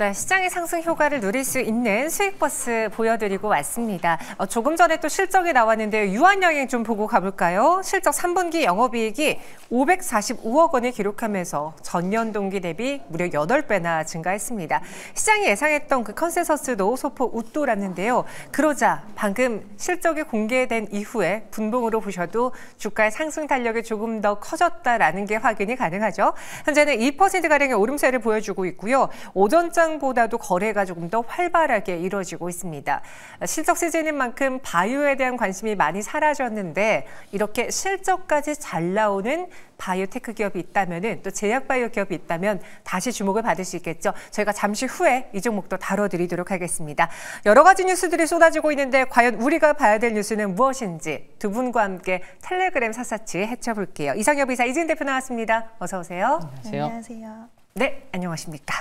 네, 시장의 상승 효과를 누릴 수 있는 수익버스 보여드리고 왔습니다. 어, 조금 전에 또 실적이 나왔는데 요 유한여행 좀 보고 가볼까요? 실적 3분기 영업이익이 545억 원을 기록하면서 전년 동기 대비 무려 8배나 증가했습니다. 시장이 예상했던 그 컨센서스도 소폭 웃돌았는데요. 그러자 방금 실적이 공개된 이후에 분봉으로 보셔도 주가의 상승 탄력이 조금 더 커졌다라는 게 확인이 가능하죠. 현재는 2%가량의 오름세를 보여주고 있고요. 오전장 시장보다도 거래가 조금 더 활발하게 이루어지고 있습니다. 실적 세제인 만큼 바이오에 대한 관심이 많이 사라졌는데 이렇게 실적까지 잘 나오는 바이오테크 기업이 있다면 또 제약바이오 기업이 있다면 다시 주목을 받을 수 있겠죠. 저희가 잠시 후에 이 종목도 다뤄드리도록 하겠습니다. 여러 가지 뉴스들이 쏟아지고 있는데 과연 우리가 봐야 될 뉴스는 무엇인지 두 분과 함께 텔레그램 사사치 헤쳐볼게요. 이상엽 이사 이진 대표 나왔습니다. 어서 오세요 안녕하세요. 네, 안녕하십니까.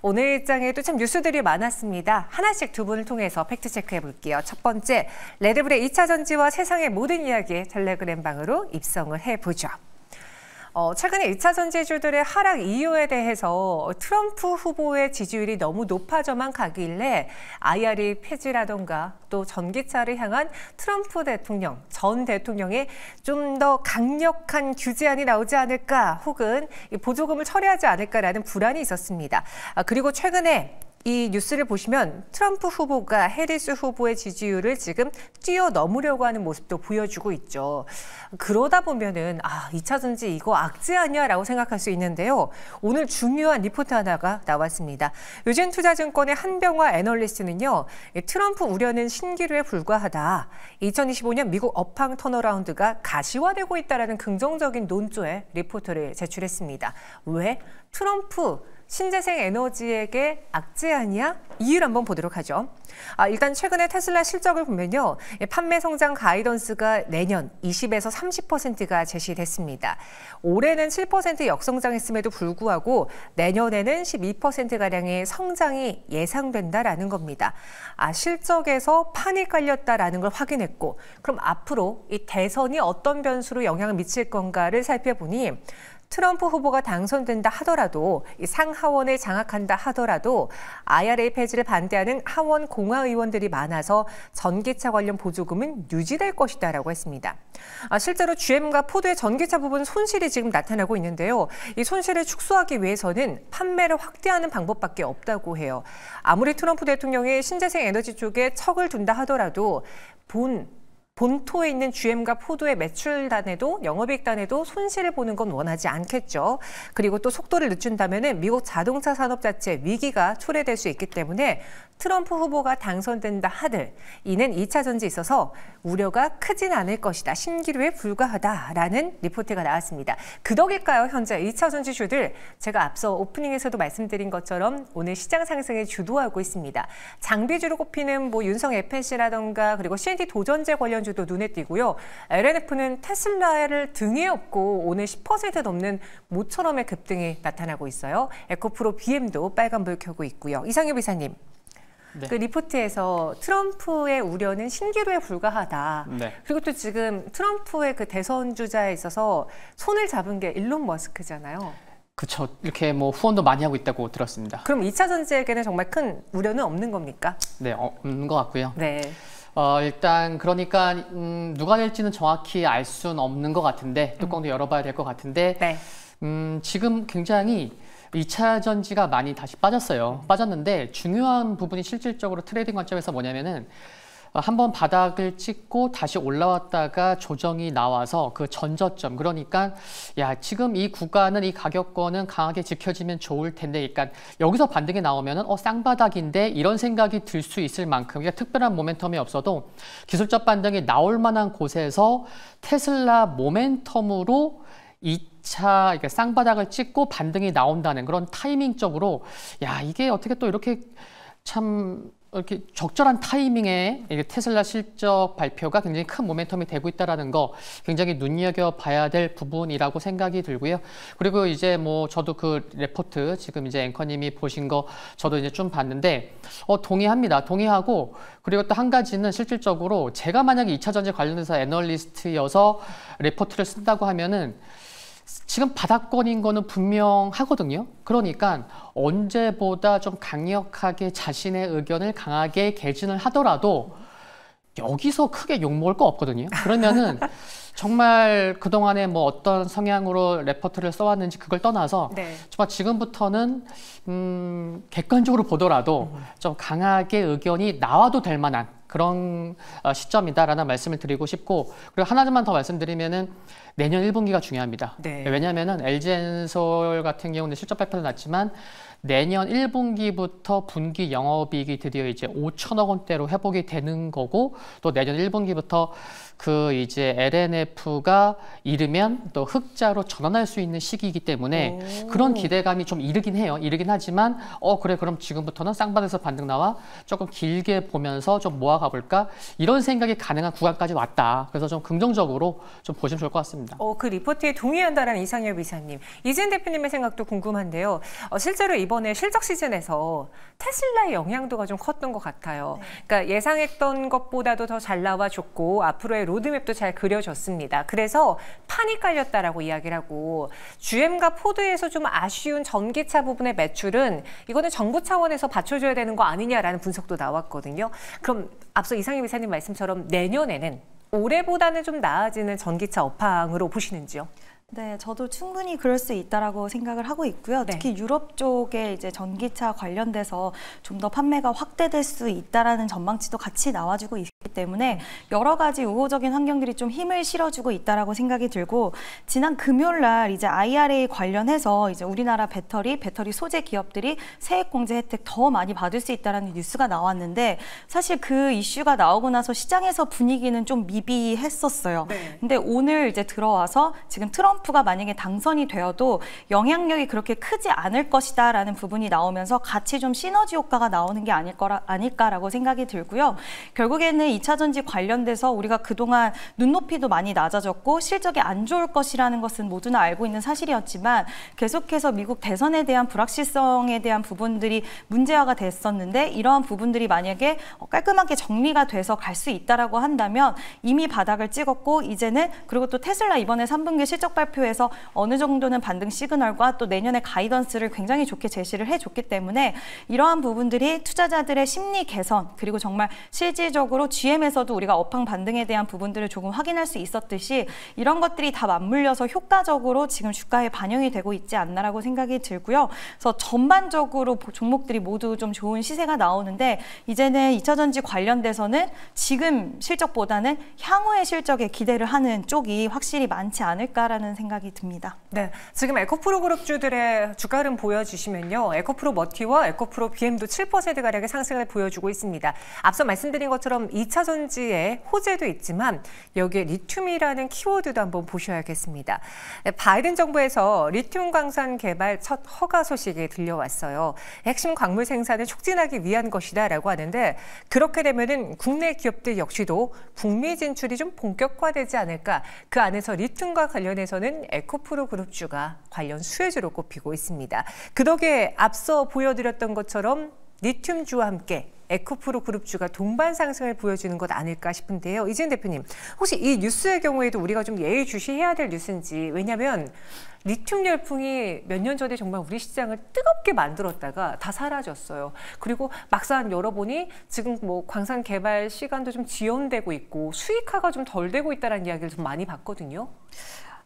오늘 일장에도 참 뉴스들이 많았습니다. 하나씩 두 분을 통해서 팩트 체크해 볼게요. 첫 번째, 레드불의 2차 전지와 세상의 모든 이야기 텔레그램 방으로 입성을 해 보죠. 어, 최근에 2차 선제주들의 하락 이유에 대해서 트럼프 후보의 지지율이 너무 높아져만 가길래 IR이 폐지라던가 또 전기차를 향한 트럼프 대통령, 전 대통령의 좀 더 강력한 규제안이 나오지 않을까 혹은 보조금을 처리하지 않을까라는 불안이 있었습니다. 아, 그리고 최근에 이 뉴스를 보시면 트럼프 후보가 해리스 후보의 지지율을 지금 뛰어넘으려고 하는 모습도 보여주고 있죠. 그러다 보면은 아, 2차 전지 이거 악재아니야라고 생각할 수 있는데요. 오늘 중요한 리포트 하나가 나왔습니다. 요즘 투자증권의 한병화 애널리스트는요. 트럼프 우려는 신기루에 불과하다. 2025년 미국 업황 턴어라운드가 가시화되고 있다라는 긍정적인 논조의 리포트를 제출했습니다. 왜 트럼프 신재생 에너지에게 악재아니야? 이유를 한번 보도록 하죠. 아, 일단 최근에 테슬라 실적을 보면요. 예, 판매 성장 가이던스가 내년 20에서 30%가 제시됐습니다. 올해는 7% 역성장했음에도 불구하고 내년에는 12%가량의 성장이 예상된다라는 겁니다. 아, 실적에서 판이 깔렸다라는 걸 확인했고 그럼 앞으로 이 대선이 어떤 변수로 영향을 미칠 건가를 살펴보니 트럼프 후보가 당선된다 하더라도 상하원을 장악한다 하더라도 IRA 폐지를 반대하는 하원 공화 의원들이 많아서 전기차 관련 보조금은 유지될 것이다라고 했습니다. 아, 실제로 GM과 포드의 전기차 부분 손실이 지금 나타나고 있는데요. 이 손실을 축소하기 위해서는 판매를 확대하는 방법밖에 없다고 해요. 아무리 트럼프 대통령이 신재생 에너지 쪽에 척을 둔다 하더라도 본 본토에 있는 GM과 포도의 매출단에도 영업익단에도 손실을 보는 건 원하지 않겠죠. 그리고 또 속도를 늦춘다면 미국 자동차 산업 자체 위기가 초래될 수 있기 때문에 트럼프 후보가 당선된다 하들 이는 2차 전지 있어서 우려가 크진 않을 것이다. 신기루에 불과하다라는 리포트가 나왔습니다. 그 덕일까요? 현재 2차 전지주들 제가 앞서 오프닝에서도 말씀드린 것처럼 오늘 시장 상승에 주도하고 있습니다. 장비주로 꼽히는 뭐 윤성 FNC라던가 그리고 CNT 도전제 관련 주도 눈에 띄고요. LNF는 테슬라를 등에 업고 오늘 10% 넘는 모처럼의 급등이 나타나고 있어요. 에코프로 BM도 빨간불 켜고 있고요. 이상엽 이사님. 네. 그 리포트에서 트럼프의 우려는 신기루에 불과하다. 네. 그리고 또 지금 트럼프의 그 대선 주자에 있어서 손을 잡은 게 일론 머스크잖아요. 그렇죠. 이렇게 뭐 후원도 많이 하고 있다고 들었습니다. 그럼 2차 전지에게는 정말 큰 우려는 없는 겁니까? 네, 없는 것 같고요. 네. 어, 일단 그러니까 음, 누가 될지는 정확히 알 수는 없는 것 같은데 음. 뚜껑도 음. 열어봐야 될 것 같은데 네. 음, 지금 굉장히 2차 전지가 많이 다시 빠졌어요. 빠졌는데 중요한 부분이 실질적으로 트레이딩 관점에서 뭐냐면은 어, 한번 바닥을 찍고 다시 올라왔다가 조정이 나와서 그 전저점 그러니까 야 지금 이 구간은 이 가격권은 강하게 지켜지면 좋을 텐데 그러니까 여기서 반등이 나오면어 쌍바닥인데 이런 생각이 들 수 있을 만큼 그러니까 특별한 모멘텀이 없어도 기술적 반등이 나올 만한 곳에서 테슬라 모멘텀으로 2차 그러니까 쌍바닥을 찍고 반등이 나온다는 그런 타이밍적으로 야 이게 어떻게 또 이렇게 참 이렇게 적절한 타이밍에 테슬라 실적 발표가 굉장히 큰 모멘텀이 되고 있다라는 거 굉장히 눈여겨 봐야 될 부분이라고 생각이 들고요. 그리고 이제 뭐 저도 그 레포트 지금 이제 앵커님이 보신 거 저도 이제 좀 봤는데 어 동의합니다. 동의하고 그리고 또 한 가지는 실질적으로 제가 만약에 2차 전지 관련해서 애널리스트여서 레포트를 쓴다고 하면은 지금 바닥권인 거는 분명하거든요. 그러니까 언제보다 좀 강력하게 자신의 의견을 강하게 개진을 하더라도 여기서 크게 욕먹을 거 없거든요. 그러면은 정말 그동안에 뭐 어떤 성향으로 레퍼트를 써왔는지 그걸 떠나서 네. 정말 지금부터는 음, 객관적으로 보더라도 음. 좀 강하게 의견이 나와도 될 만한 그런 어, 시점이다라는 말씀을 드리고 싶고 그리고 하나만 더 말씀드리면은 내년 1분기가 중요합니다. 네. 왜냐하면은 LG엔솔 같은 경우는 실적 발표도 났지만 내년 1분기부터 분기 영업이익이 드디어 이제 5천억 원대로 회복이 되는 거고 또 내년 1분기부터 그 이제 LNF가 이르면 또 흑자로 전환할 수 있는 시기이기 때문에 오. 그런 기대감이 좀 이르긴 해요. 이르긴 하지만 어 그래 그럼 지금부터는 쌍방에서 반등 나와 조금 길게 보면서 좀 모아 올와 가볼까? 이런 생각이 가능한 구간까지 왔다. 그래서 좀 긍정적으로 좀 보시면 좋을 것 같습니다. 어, 그 리포트에 동의한다라는 이상엽 이사님. 이진 대표님의 생각도 궁금한데요. 어, 실제로 이번에 실적 시즌에서 테슬라의 영향도가 좀 컸던 것 같아요. 네. 그러니까 예상했던 것보다도 더 잘 나와줬고 앞으로의 로드맵도 잘 그려졌습니다. 그래서 판이 깔렸다라고 이야기를 하고 GM과 포드에서 좀 아쉬운 전기차 부분의 매출은 이거는 정부 차원에서 받쳐줘야 되는 거 아니냐라는 분석도 나왔거든요. 그럼 앞서 이상희 기사님 말씀처럼 내년에는 올해보다는 좀 나아지는 전기차 업황으로 보시는지요? 네, 저도 충분히 그럴 수 있다라고 생각을 하고 있고요. 네. 특히 유럽 쪽에 이제 전기차 관련돼서 좀 더 판매가 확대될 수 있다라는 전망치도 같이 나와주고 있기 때문에 여러 가지 우호적인 환경들이 좀 힘을 실어주고 있다라고 생각이 들고 지난 금요일 날 이제 IRA 관련해서 이제 우리나라 배터리, 배터리 소재 기업들이 세액 공제 혜택 더 많이 받을 수 있다라는 뉴스가 나왔는데 사실 그 이슈가 나오고 나서 시장에서 분위기는 좀 미비했었어요. 네. 근데 오늘 이제 들어와서 지금 트럼프 트럼프가 만약에 당선이 되어도 영향력이 그렇게 크지 않을 것이다라는 부분이 나오면서 같이 좀 시너지 효과가 나오는 게 아닐 거라, 아닐까라고 생각이 들고요. 결국에는 2차 전지 관련돼서 우리가 그동안 눈높이도 많이 낮아졌고 실적이 안 좋을 것이라는 것은 모두나 알고 있는 사실이었지만 계속해서 미국 대선에 대한 불확실성에 대한 부분들이 문제화가 됐었는데 이러한 부분들이 만약에 어, 깔끔하게 정리가 돼서 갈 수 있다라고 한다면 이미 바닥을 찍었고 이제는 그리고 또 테슬라 이번에 3분기 실적 발 시각표에서 어느 정도는 반등 시그널과 또 내년의 가이던스를 굉장히 좋게 제시를 해줬기 때문에 이러한 부분들이 투자자들의 심리 개선 그리고 정말 실질적으로 GM에서도 우리가 업황 반등에 대한 부분들을 조금 확인할 수 있었듯이 이런 것들이 다 맞물려서 효과적으로 지금 주가에 반영이 되고 있지 않나라고 생각이 들고요. 그래서 전반적으로 종목들이 모두 좀 좋은 시세가 나오는데 이제는 2차전지 관련돼서는 지금 실적보다는 향후의 실적에 기대를 하는 쪽이 확실히 많지 않을까라는 생각이 듭니다. 네, 지금 에코프로 그룹주들의 주가 흐름 보여주시면요. 에코프로 머티와 에코프로 BM도 7%가량의 상승을 보여주고 있습니다. 앞서 말씀드린 것처럼 2차 전지에 호재도 있지만 여기에 리튬이라는 키워드도 한번 보셔야겠습니다. 네, 바이든 정부에서 리튬 광산 개발 첫 허가 소식이 들려왔어요. 핵심 광물 생산을 촉진하기 위한 것이다라고 하는데 그렇게 되면 국내 기업들 역시도 북미 진출이 좀 본격화되지 않을까 그 안에서 리튬과 관련해서는 경우에는 에코프로 그룹주가 관련 수혜주로 꼽히고 있습니다. 그 덕에 앞서 보여드렸던 것처럼 리튬주와 함께 에코프로 그룹주가 동반 상승을 보여주는 것 아닐까 싶은데요. 이진 대표님, 혹시 이 뉴스의 경우에도 우리가 좀 예의주시해야 될 뉴스인지 왜냐하면 리튬 열풍이 몇 년 전에 정말 우리 시장을 뜨겁게 만들었다가 다 사라졌어요. 그리고 막상 열어보니 지금 뭐 광산 개발 시간도 좀 지연되고 있고 수익화가 좀 덜 되고 있다는 이야기를 좀 많이 봤거든요.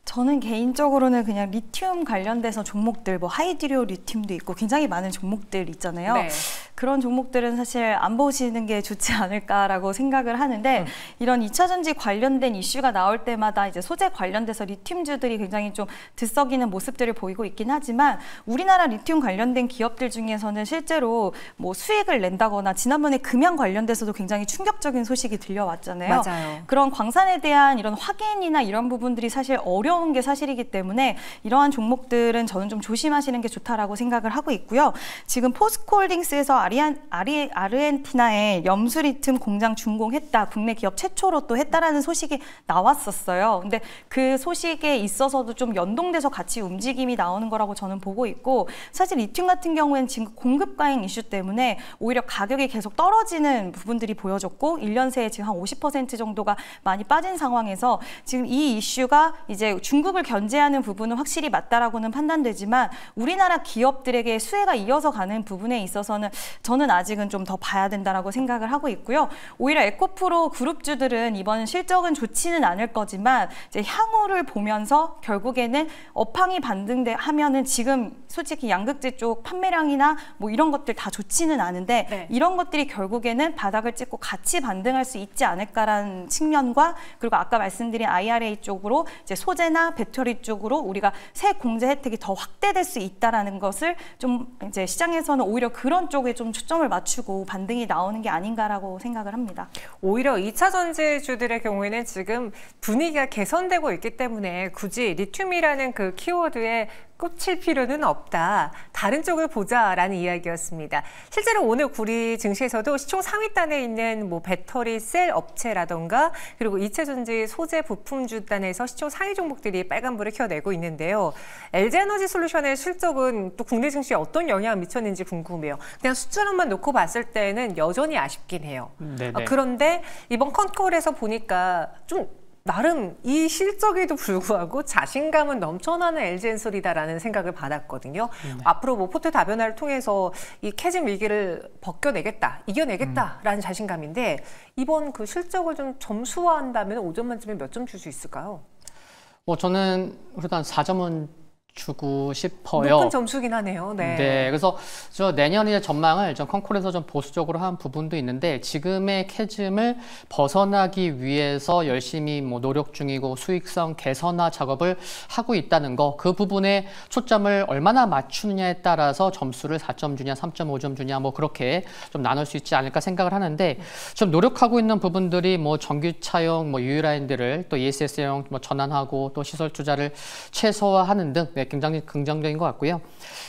저는 개인적으로는 그냥 리튬 관련돼서 종목들 뭐 하이드리오 리튬도 있고 굉장히 많은 종목들 있잖아요. 네. 그런 종목들은 사실 안 보시는 게 좋지 않을까라고 생각을 하는데 음. 이런 2차 전지 관련된 이슈가 나올 때마다 이제 소재 관련돼서 리튬주들이 굉장히 좀 들썩이는 모습들을 보이고 있긴 하지만 우리나라 리튬 관련된 기업들 중에서는 실제로 뭐 수익을 낸다거나 지난번에 금연 관련돼서도 굉장히 충격적인 소식이 들려왔잖아요. 맞아요. 그런 광산에 대한 이런 확인이나 이런 부분들이 사실 어려 어려운 게 사실이기 때문에 이러한 종목들은 저는 좀 조심하시는 게 좋다라고 생각을 하고 있고요. 지금 포스코홀딩스에서 아리안, 아리, 아르헨티나의 염수리튬 공장 준공했다. 국내 기업 최초로 또 했다라는 소식이 나왔었어요. 근데 그 소식에 있어서도 좀 연동돼서 같이 움직임이 나오는 거라고 저는 보고 있고 사실 리튬 같은 경우에는 지금 공급 과잉 이슈 때문에 오히려 가격이 계속 떨어지는 부분들이 보여졌고 1년 새에 지금 한 50% 정도가 많이 빠진 상황에서 지금 이 이슈가 이제 중국을 견제하는 부분은 확실히 맞다라고는 판단되지만 우리나라 기업들에게 수혜가 이어서 가는 부분에 있어서는 저는 아직은 좀 더 봐야 된다라고 생각을 하고 있고요. 오히려 에코프로 그룹주들은 이번 실적은 좋지는 않을 거지만 이제 향후를 보면서 결국에는 업황이 반등돼 하면은 지금 솔직히 양극재 쪽 판매량이나 뭐 이런 것들 다 좋지는 않은데 네. 이런 것들이 결국에는 바닥을 찍고 같이 반등할 수 있지 않을까라는 측면과 그리고 아까 말씀드린 IRA 쪽으로 이제 소재 차세나 배터리 쪽으로 우리가 새 공제 혜택이 더 확대될 수 있다라는 것을 좀 이제 시장에서는 오히려 그런 쪽에 좀 초점을 맞추고 반등이 나오는 게 아닌가라고 생각을 합니다. 오히려 2차 전지주들의 경우에는 지금 분위기가 개선되고 있기 때문에 굳이 리튬이라는 그 키워드에 꽂힐 필요는 없다. 다른 쪽을 보자라는 이야기였습니다. 실제로 오늘 구리 증시에서도 시총 상위단에 있는 뭐 배터리 셀 업체라던가 그리고 이체전지 소재 부품 주단에서 시총 상위 종목들이 빨간불을 켜내고 있는데요. LG에너지 솔루션의 실적은 또 국내 증시에 어떤 영향을 미쳤는지 궁금해요. 그냥 숫자로만 놓고 봤을 때는 여전히 아쉽긴 해요. 음, 네네. 어, 그런데 이번 컨콜에서 보니까 좀 나름 이 실적에도 불구하고 자신감은 넘쳐나는 LG 엔솔이다라는 생각을 받았거든요. 네. 앞으로 뭐 포트 다변화를 통해서 이 캐진 위기를 벗겨내겠다, 이겨내겠다라는 음. 자신감인데 이번 그 실적을 좀 점수화한다면 5점 만점에 몇 점 줄 수 있을까요? 뭐 저는 그래 4점은 주고 싶어요. 높은 점수긴 하네요. 네. 네. 그래서 저 내년의 전망을 좀 컨콜에서 좀 보수적으로 한 부분도 있는데 지금의 캐즘을 벗어나기 위해서 열심히 뭐 노력 중이고 수익성 개선화 작업을 하고 있다는 거 그 부분에 초점을 얼마나 맞추느냐에 따라서 점수를 4점 주냐 3.5점 주냐 뭐 그렇게 좀 나눌 수 있지 않을까 생각을 하는데 좀 노력하고 있는 부분들이 뭐 전기차용 뭐 유유라인들을 또 ESS형 뭐 전환하고 또 시설 투자를 최소화하는 등 네, 네, 굉장히 긍정적인 것 같고요.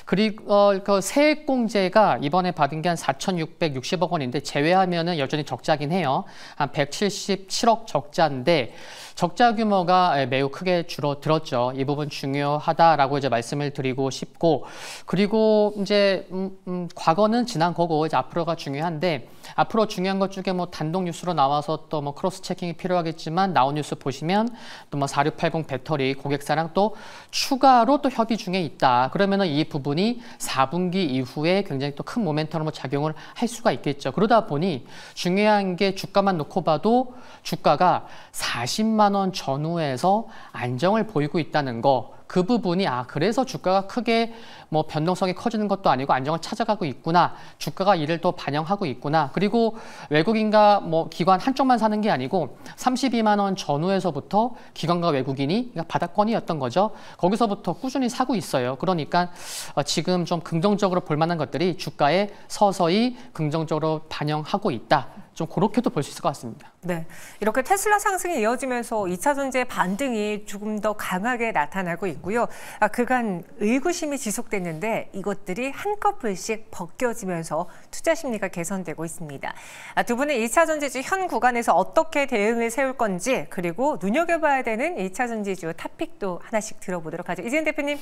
그리고 어, 그 세액공제가 이번에 받은 게 한 4,660억 원인데 제외하면 여전히 적자긴 해요. 한 177억 적자인데 적자 규모가 예, 매우 크게 줄어들었죠. 이 부분 중요하다라고 이제 말씀을 드리고 싶고 그리고 이제 음, 음, 과거는 지난 거고 이제 앞으로가 중요한데 앞으로 중요한 것 중에 뭐 단독 뉴스로 나와서 또 뭐 크로스 체킹이 필요하겠지만 나온 뉴스 보시면 또 뭐 4680 배터리 고객사랑 또 추가로 또 협의 중에 있다. 그러면이 부분이 4분기 이후에 굉장히 또 큰 모멘텀으로 뭐 작용을 할 수가 있겠죠. 그러다 보니 중요한 게 주가만 놓고 봐도 주가가 40만 3천만 원 전후에서 안정을 보이고 있다는 거, 그 부분이 아 그래서 주가가 크게 뭐 변동성이 커지는 것도 아니고 안정을 찾아가고 있구나, 주가가 이를 또 반영하고 있구나. 그리고 외국인과 뭐 기관 한쪽만 사는 게 아니고 32만 원 전후에서부터 기관과 외국인이 그러니까 바닥권이었던 거죠. 거기서부터 꾸준히 사고 있어요. 그러니까 어, 지금 좀 긍정적으로 볼 만한 것들이 주가에 서서히 긍정적으로 반영하고 있다. 좀 그렇게도 볼 수 있을 것 같습니다. 네, 이렇게 테슬라 상승이 이어지면서 2차 전지의 반등이 조금 더 강하게 나타나고 있고요. 아, 그간 의구심이 지속됐는데 이것들이 한꺼풀씩 벗겨지면서 투자 심리가 개선되고 있습니다. 아, 두 분은 2차 전지주 현 구간에서 어떻게 대응을 세울 건지 그리고 눈여겨봐야 되는 2차 전지주 탑픽도 하나씩 들어보도록 하죠. 이재 대표님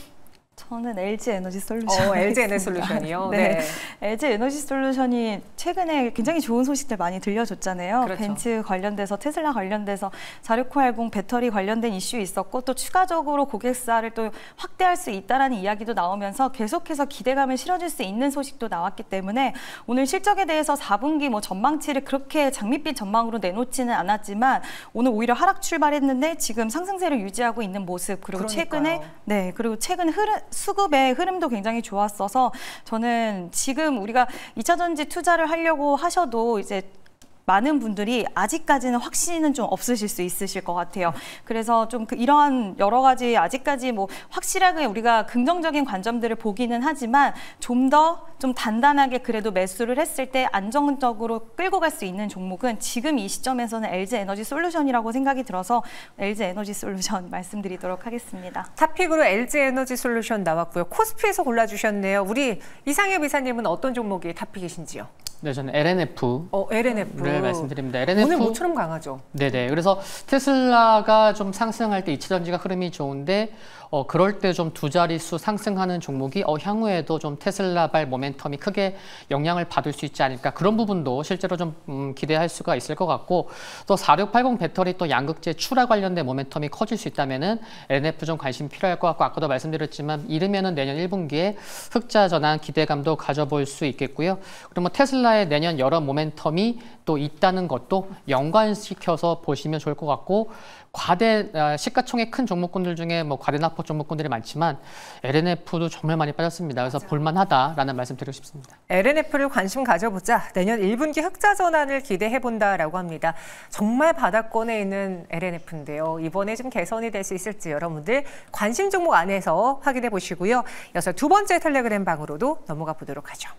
저는 LG 에너지 솔루션. 어, LG 에너지 솔루션이요. 네. 네. LG 에너지 솔루션이 최근에 굉장히 좋은 소식들 많이 들려줬잖아요. 그렇죠. 벤츠 관련돼서 테슬라 관련돼서 자료코알공 배터리 관련된 이슈 있었고 또 추가적으로 고객사를 또 확대할 수 있다라는 이야기도 나오면서 계속해서 기대감을 실어줄 수 있는 소식도 나왔기 때문에 오늘 실적에 대해서 4분기 뭐 전망치를 그렇게 장밋빛 전망으로 내놓지는 않았지만 오늘 오히려 하락 출발했는데 지금 상승세를 유지하고 있는 모습 그리고 그러니까요. 최근에 네 그리고 최근 흐름 수급의 흐름도 굉장히 좋았어서 저는 지금 우리가 2차 전지 투자를 하려고 하셔도 이제 많은 분들이 아직까지는 확신은 좀 없으실 수 있으실 것 같아요. 그래서 좀 그 이러한 여러 가지 아직까지 뭐 확실하게 우리가 긍정적인 관점들을 보기는 하지만 좀 더좀 좀 단단하게 그래도 매수를 했을 때 안정적으로 끌고 갈 수 있는 종목은 지금 이 시점에서는 LG 에너지 솔루션이라고 생각이 들어서 LG 에너지 솔루션 말씀드리도록 하겠습니다. 탑픽으로 LG 에너지 솔루션 나왔고요. 코스피에서 골라주셨네요. 우리 이상엽 이사님은 어떤 종목이 탑픽이신지요? 네, 저는 LNF를 어, LNF. 말씀드립니다. LNF 오늘 모처럼 강하죠. 네, 네. 그래서 테슬라가 좀 상승할 때 이체 전지가 흐름이 좋은데 어, 그럴 때 좀 두 자릿수 상승하는 종목이 어, 향후에도 좀 테슬라발 모멘텀이 크게 영향을 받을 수 있지 않을까 그런 부분도 실제로 좀 음, 기대할 수가 있을 것 같고 또 4680 배터리 또 양극재 출하 관련된 모멘텀이 커질 수 있다면은 n f 좀 관심 필요할 것 같고 아까도 말씀드렸지만 이르면은 내년 1분기에 흑자 전환 기대감도 가져볼 수 있겠고요. 그러면 뭐 테슬라의 내년 여러 모멘텀이 또 있다는 것도 연관시켜서 보시면 좋을 것 같고 과대 아, 시가총액 큰 종목군들 중에 뭐 과대납폭 종목군들이 많지만 LNF도 정말 많이 빠졌습니다. 그래서 맞아. 볼만하다라는 말씀 드리고 싶습니다. LNF를 관심 가져보자. 내년 1분기 흑자 전환을 기대해 본다라고 합니다. 정말 바닥권에 있는 LNF인데요. 이번에 좀 개선이 될 수 있을지 여러분들 관심 종목 안에서 확인해 보시고요. 여어서두 번째 텔레그램 방으로도 넘어가 보도록 하죠.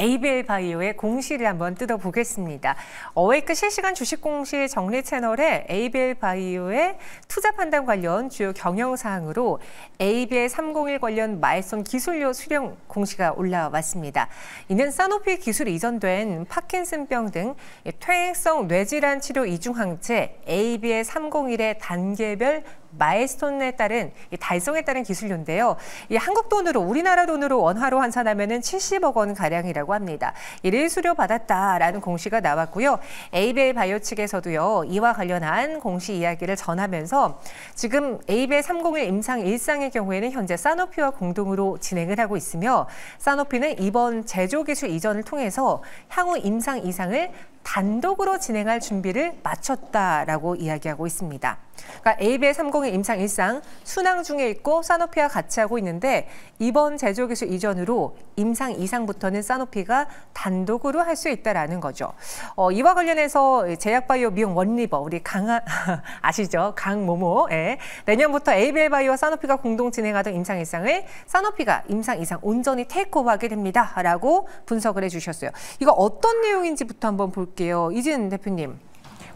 ABL 바이오의 공시를 한번 뜯어보겠습니다. 어웨이크 실시간 주식 공시 정리 채널에 ABL 바이오의 투자 판단 관련 주요 경영 사항으로 ABL 301 관련 말손 기술료 수령 공시가 올라왔습니다. 이는 사노피 기술 이전된 파킨슨병 등 퇴행성 뇌질환 치료 이중 항체 ABL 301의 단계별 마일스톤에 따른 이 달성에 따른 기술료인데요. 이 한국 돈으로 우리나라 돈으로 원화로 환산하면은 70억 원 가량이라고 합니다. 이를 수료 받았다라는 공시가 나왔고요. 에이벨 바이오 측에서도요. 이와 관련한 공시 이야기를 전하면서 지금 에이벨 301 임상 일상의 경우에는 현재 사노피와 공동으로 진행을 하고 있으며 사노피는 이번 제조 기술 이전을 통해서 향후 임상 이상을 단독으로 진행할 준비를 마쳤다라고 이야기하고 있습니다. 그러니까 ABS30의 임상 1상 순항 중에 있고 사노피와 같이 하고 있는데 이번 제조 기술 이전으로 임상 2상부터는 사노피가 단독으로 할 수 있다라는 거죠. 어, 이와 관련해서 제약바이오 미용 원리버 우리 강아 아시죠? 강모모 예. 내년부터 ABL바이오와 사노피가 공동 진행하던 임상 1상을 사노피가 임상 2상 온전히 테이크오버하게 됩니다라고 분석을 해주셨어요. 이거 어떤 내용인지부터 한번 볼게요. 볼게요. 이진 대표님,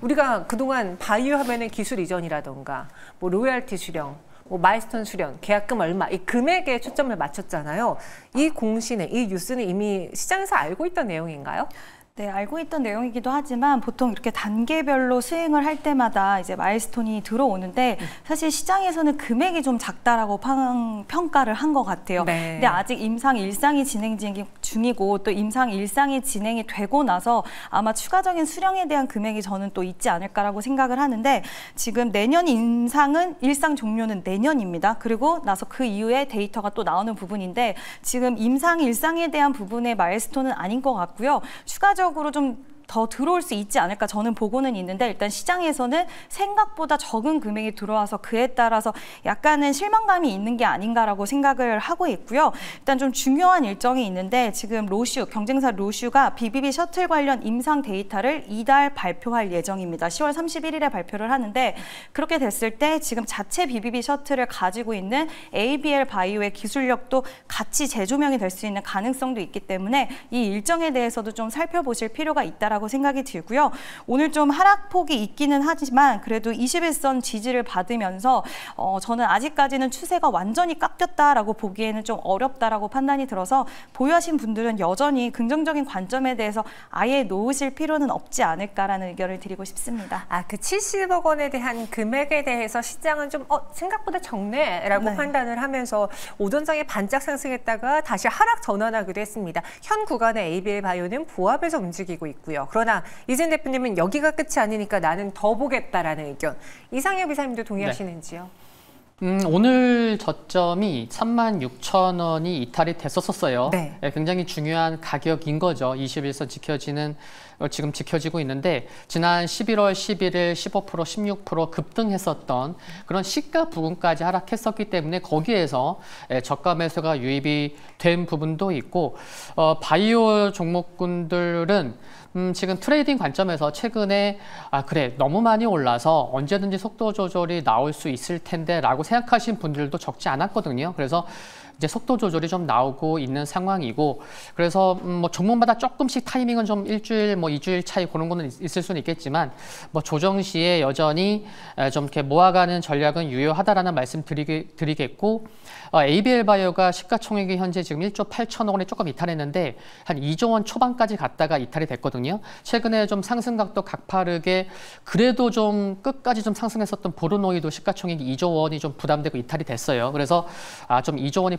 우리가 그동안 바이오 화면의 기술 이전이라던가 뭐 로얄티 수령, 뭐 마이스톤 수령, 계약금 얼마 이 금액에 초점을 맞췄잖아요. 이 공신의 이 뉴스는 이미 시장에서 알고 있던 내용인가요? 네, 알고 있던 내용이기도 하지만 보통 이렇게 단계별로 수행을 할 때마다 이제 마일스톤이 들어오는데 음. 사실 시장에서는 금액이 좀 작다라고 평가를 한 것 같아요. 네. 근데 아직 임상 일상이 진행 중이고 또 임상 일상이 진행이 되고 나서 아마 추가적인 수령에 대한 금액이 저는 또 있지 않을까라고 생각을 하는데 지금 내년 임상은 일상 종료는 내년입니다. 그리고 나서 그 이후에 데이터가 또 나오는 부분인데 지금 임상 일상에 대한 부분의 마일스톤은 아닌 것 같고요. 추가적 사회적으로 좀더 들어올 수 있지 않을까 저는 보고는 있는데 일단 시장에서는 생각보다 적은 금액이 들어와서 그에 따라서 약간은 실망감이 있는 게 아닌가라고 생각을 하고 있고요. 일단 좀 중요한 일정이 있는데 지금 로슈 경쟁사 로슈가 BBB 셔틀 관련 임상 데이터를 이달 발표할 예정입니다. 10월 31일에 발표를 하는데 그렇게 됐을 때 지금 자체 BBB 셔틀을 가지고 있는 ABL 바이오의 기술력도 같이 재조명이 될 수 있는 가능성도 있기 때문에 이 일정에 대해서도 좀 살펴보실 필요가 있다라. 않을까라고 생각이 들고요. 오늘 좀 하락폭이 있기는 하지만 그래도 21선 지지를 받으면서 어, 저는 아직까지는 추세가 완전히 깎였다라고 보기에는 좀 어렵다라고 판단이 들어서 보유하신 분들은 여전히 긍정적인 관점에 대해서 아예 놓으실 필요는 없지 않을까라는 의견을 드리고 싶습니다. 아, 그 70억 원에 대한 금액에 대해서 시장은 좀 어, 생각보다 적네라고 네. 판단을 하면서 오전장에 반짝 상승했다가 다시 하락 전환하기도 했습니다. 현 구간의 ABL 바이오는 보합에서 움직이고 있고요. 그러나 이진 대표님은 여기가 끝이 아니니까 나는 더 보겠다라는 의견. 이상엽 이사님도 동의하시는지요? 네. 음, 오늘 저점이 3만 6천 원이 이탈이 됐었었어요. 네. 예, 굉장히 중요한 가격인 거죠. 21선 지켜지는 어, 지금 지켜지고 있는데 지난 11월 11일 15% 16% 급등했었던 그런 시가 부분까지 하락했었기 때문에 거기에서 예, 저가 매수가 유입이 된 부분도 있고 어, 바이오 종목군들은 음, 지금 트레이딩 관점에서 최근에 아 그래 너무 많이 올라서 언제든지 속도 조절이 나올 수 있을 텐데 라고 생각하신 분들도 적지 않았거든요. 그래서 이제 속도 조절이 좀 나오고 있는 상황이고 그래서 음, 뭐 종목마다 조금씩 타이밍은 좀 일주일 뭐 이주일 차이 그런 거는 있을 수는 있겠지만 뭐 조정 시에 여전히 좀 이렇게 모아가는 전략은 유효하다라는 말씀 드리, 드리겠고 어, ABL 바이오가 시가총액이 현재 지금 1조 8천억 원에 조금 이탈했는데 한 2조 원 초반까지 갔다가 이탈이 됐거든요. 최근에 좀 상승각도 각파르게 그래도 좀 끝까지 좀 상승했었던 보르노이도 시가총액 2조 원이 좀 부담되고 이탈이 됐어요. 그래서 아, 좀 2조 원이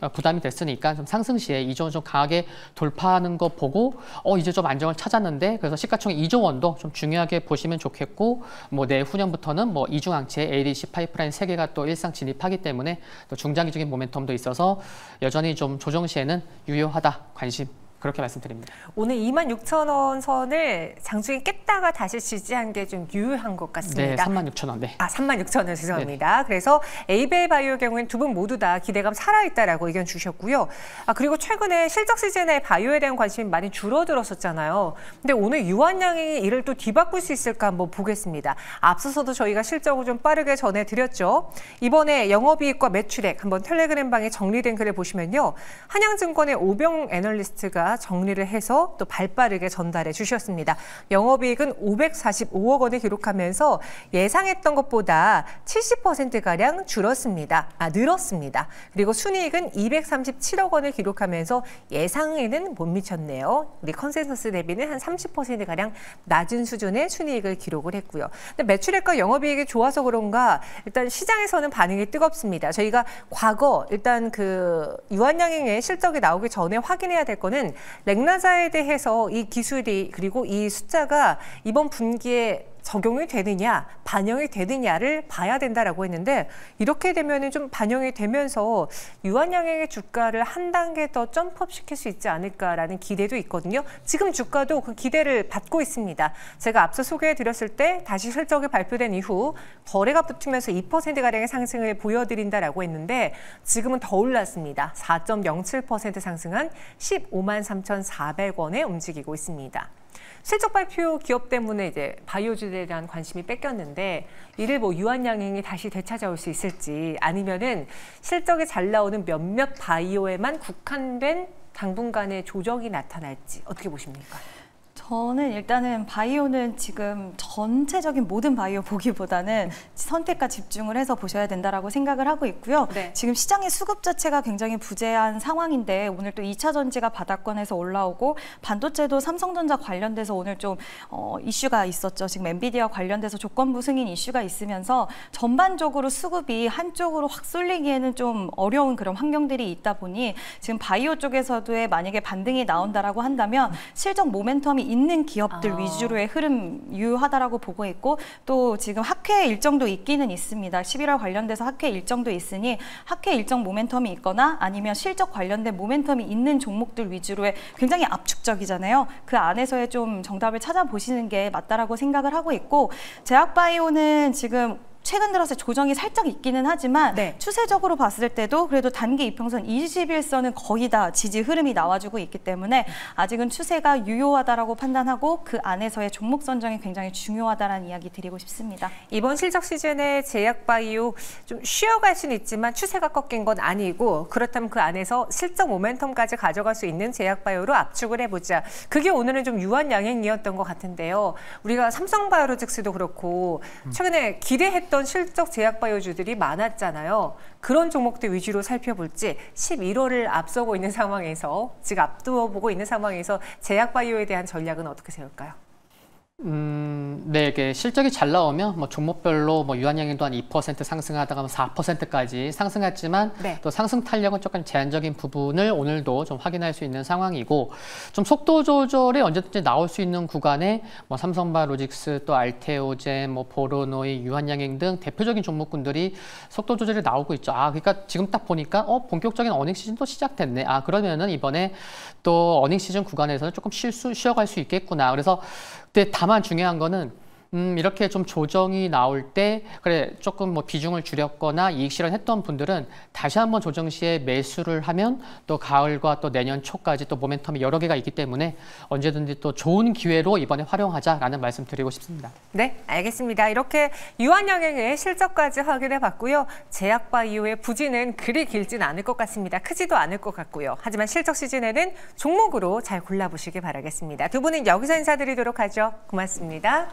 아, 부담이 됐으니까 좀 상승 시에 이조원좀 강하게 돌파하는 거 보고 어 이제 좀 안정을 찾았는데 그래서 시가총액 이조 원도 좀 중요하게 보시면 좋겠고 뭐 내후년부터는 뭐 이중항체 ADC 파이프라인 세 개가 또 일상 진입하기 때문에 또 중장기적인 모멘텀도 있어서 여전히 좀 조정 시에는 유효하다 관심 그렇게 말씀드립니다. 오늘 2만 6천 원 선을 장중에 깼다가 다시 지지한 게 좀 유효한 것 같습니다. 네, 3만 6천 원. 네. 아, 3만 6천 원 죄송합니다. 네. 그래서 에이벨바이오경우에두분 모두 다 기대감 살아있다라고 의견 주셨고요. 아, 그리고 최근에 실적 시즌에 바이오에 대한 관심이 많이 줄어들었었잖아요. 근데 오늘 유한양이 이를 또 뒤바꿀 수 있을까 한번 보겠습니다. 앞서서도 저희가 실적을 좀 빠르게 전해드렸죠. 이번에 영업이익과 매출액 한번 텔레그램 방에 정리된 글을 보시면요. 한양증권의 오병 애널리스트가 정리를 해서 또 발빠르게 전달해 주셨습니다. 영업이익은 545억 원을 기록하면서 예상했던 것보다 70%가량 줄었습니다. 아, 늘었습니다. 그리고 순이익은 237억 원을 기록하면서 예상에는 못 미쳤네요. 우리 컨센서스 대비는 한 30%가량 낮은 수준의 순이익을 기록을 했고요. 근데 매출액과 영업이익이 좋아서 그런가 일단 시장에서는 반응이 뜨겁습니다. 저희가 과거 일단 그 유한양행의 실적이 나오기 전에 확인해야 될 거는 렉나자에 대해서 이 기술이 그리고 이 숫자가 이번 분기에 적용이 되느냐, 반영이 되느냐를 봐야 된다라고 했는데 이렇게 되면은 좀 반영이 되면서 유한양행의 주가를 한 단계 더 점프업 시킬 수 있지 않을까라는 기대도 있거든요. 지금 주가도 그 기대를 받고 있습니다. 제가 앞서 소개해 드렸을 때 다시 실적이 발표된 이후 거래가 붙으면서 2% 가량의 상승을 보여드린다라고 했는데 지금은 더 올랐습니다. 4.07% 상승한 15만 3,400원에 움직이고 있습니다. 실적 발표 기업 때문에 이제 바이오주에 대한 관심이 뺏겼는데 이를 뭐 유한양행이 다시 되찾아올 수 있을지 아니면은 실적이 잘 나오는 몇몇 바이오에만 국한된 당분간의 조정이 나타날지 어떻게 보십니까? 저는 일단은 바이오는 지금 전체적인 모든 바이오 보기보다는 선택과 집중을 해서 보셔야 된다라고 생각을 하고 있고요. 네. 지금 시장의 수급 자체가 굉장히 부재한 상황인데 오늘 또 2차 전지가 바닥권에서 올라오고 반도체도 삼성전자 관련돼서 오늘 좀 어, 이슈가 있었죠. 지금 엔비디아 관련돼서 조건부 승인 이슈가 있으면서 전반적으로 수급이 한쪽으로 확 쏠리기에는 좀 어려운 그런 환경들이 있다 보니 지금 바이오 쪽에서도 만약에 반등이 나온다라고 한다면 실적 모멘텀이 있는 기업들 아. 위주로의 흐름 유효하다라고 보고 있고 또 지금 학회 일정도 있기는 있습니다. 11월 관련돼서 학회 일정도 있으니 학회 일정 모멘텀이 있거나 아니면 실적 관련된 모멘텀이 있는 종목들 위주로의 굉장히 압축적이잖아요. 그 안에서의 좀 정답을 찾아보시는 게 맞다라고 생각을 하고 있고 제약바이오는 지금 최근 들어서 조정이 살짝 있기는 하지만 네. 추세적으로 봤을 때도 그래도 단기 이평선 2 0일선은 거의 다 지지 흐름이 나와주고 있기 때문에 아직은 추세가 유효하다라고 판단하고 그 안에서의 종목 선정이 굉장히 중요하다라는 이야기 드리고 싶습니다. 이번 실적 시즌에 제약바이오 좀 쉬어갈 수는 있지만 추세가 꺾인 건 아니고 그렇다면 그 안에서 실적 모멘텀까지 가져갈 수 있는 제약바이오로 압축을 해보자. 그게 오늘은 좀 유한 양행이었던 것 같은데요. 우리가 삼성바이오로직스도 그렇고 최근에 기대했던 어던 실적 제약 바이오주들이 많았잖아요. 그런 종목들 위주로 살펴볼지 11월을 앞서고 있는 상황에서 지금 앞두어 보고 있는 상황에서 제약 바이오에 대한 전략은 어떻게 세울까요? 음, 네, 이게 실적이 잘 나오면 뭐 종목별로 뭐 유한양행도 한 2% 상승하다가 4%까지 뭐 상승했지만 네. 또 상승 탄력은 조금 제한적인 부분을 오늘도 좀 확인할 수 있는 상황이고 좀 속도 조절이 언제든지 나올 수 있는 구간에 뭐삼성바로직스또 알테오젠 뭐, 뭐 보로노이 유한양행 등 대표적인 종목군들이 속도 조절이 나오고 있죠. 아, 그러니까 지금 딱 보니까 어 본격적인 어닝 시즌 도 시작됐네. 아 그러면은 이번에 또 어닝 시즌 구간에서는 조금 쉴수 쉬어갈 수 있겠구나. 그래서 근데 다만 중요한 거는 음, 이렇게 좀 조정이 나올 때 그래 조금 뭐 비중을 줄였거나 이익 실현했던 분들은 다시 한번 조정 시에 매수를 하면 또 가을과 또 내년 초까지 또 모멘텀이 여러 개가 있기 때문에 언제든지 또 좋은 기회로 이번에 활용하자라는 말씀 드리고 싶습니다. 네, 알겠습니다. 이렇게 유한영행의 실적까지 확인해 봤고요. 제약바 이후에 부진은 그리 길진 않을 것 같습니다. 크지도 않을 것 같고요. 하지만 실적 시즌에는 종목으로 잘 골라보시길 바라겠습니다. 두 분은 여기서 인사드리도록 하죠. 고맙습니다.